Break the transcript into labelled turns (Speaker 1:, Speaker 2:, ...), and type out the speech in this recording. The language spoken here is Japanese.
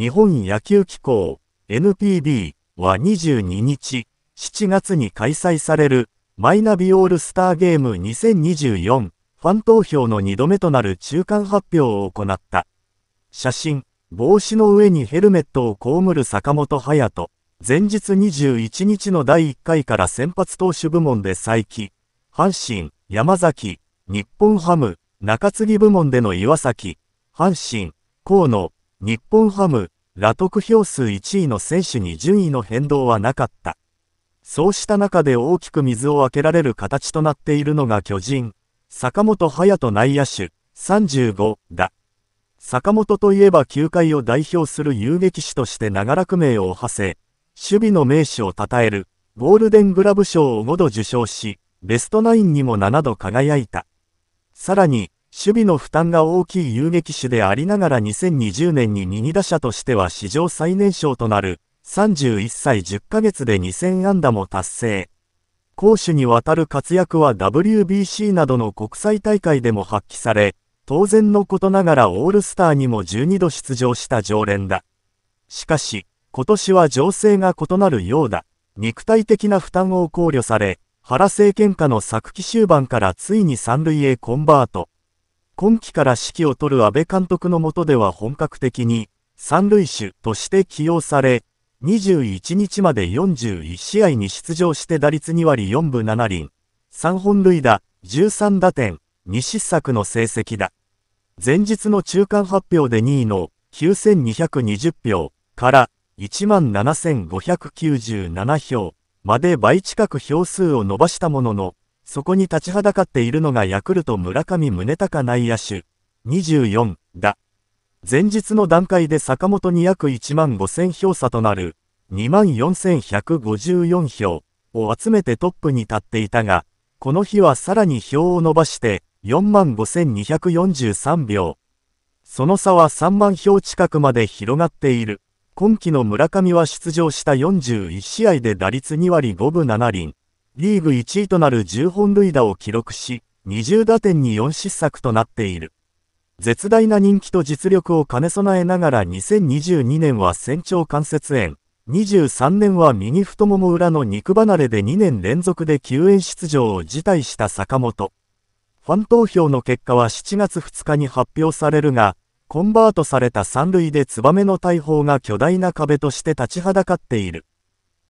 Speaker 1: 日本野球機構 NPB は22日7月に開催されるマイナビオールスターゲーム2024ファン投票の2度目となる中間発表を行った。写真、帽子の上にヘルメットを被る坂本隼人。前日21日の第1回から先発投手部門で再起。阪神、山崎、日本ハム、中継ぎ部門での岩崎、阪神、河野、日本ハム、ラ得票数1位の選手に順位の変動はなかった。そうした中で大きく水をあけられる形となっているのが巨人、坂本勇人内野手、35だ。坂本といえば球界を代表する遊撃手として長らく名を馳せ、守備の名手を称える、ゴールデングラブ賞を5度受賞し、ベストナインにも7度輝いた。さらに、守備の負担が大きい遊撃手でありながら2020年に右打者としては史上最年少となる31歳10ヶ月で2000安打も達成。攻守にわたる活躍は WBC などの国際大会でも発揮され、当然のことながらオールスターにも12度出場した常連だ。しかし、今年は情勢が異なるようだ。肉体的な負担を考慮され、原政権下の昨季終盤からついに三塁へコンバート。今季から指揮を執る安倍監督の下では本格的に三塁手として起用され、21日まで41試合に出場して打率2割4分7厘、3本塁打、13打点、2失策の成績だ。前日の中間発表で2位の9220票から17,597票まで倍近く票数を伸ばしたものの、そこに立ちはだかっているのがヤクルト村上宗隆内野手24だ。前日の段階で坂本に約1万5000票差となる24,154票を集めてトップに立っていたが、この日はさらに票を伸ばして45,243票。その差は3万票近くまで広がっている。今季の村上は出場した41試合で打率2割5分7厘、リーグ1位となる10本塁打を記録し、20打点に4失策となっている。絶大な人気と実力を兼ね備えながら2022年は仙長関節炎、23年は右太もも裏の肉離れで2年連続で救援出場を辞退した坂本。ファン投票の結果は7月2日に発表されるが、コンバートされた三塁でツバメの大砲が巨大な壁として立ちはだかっている。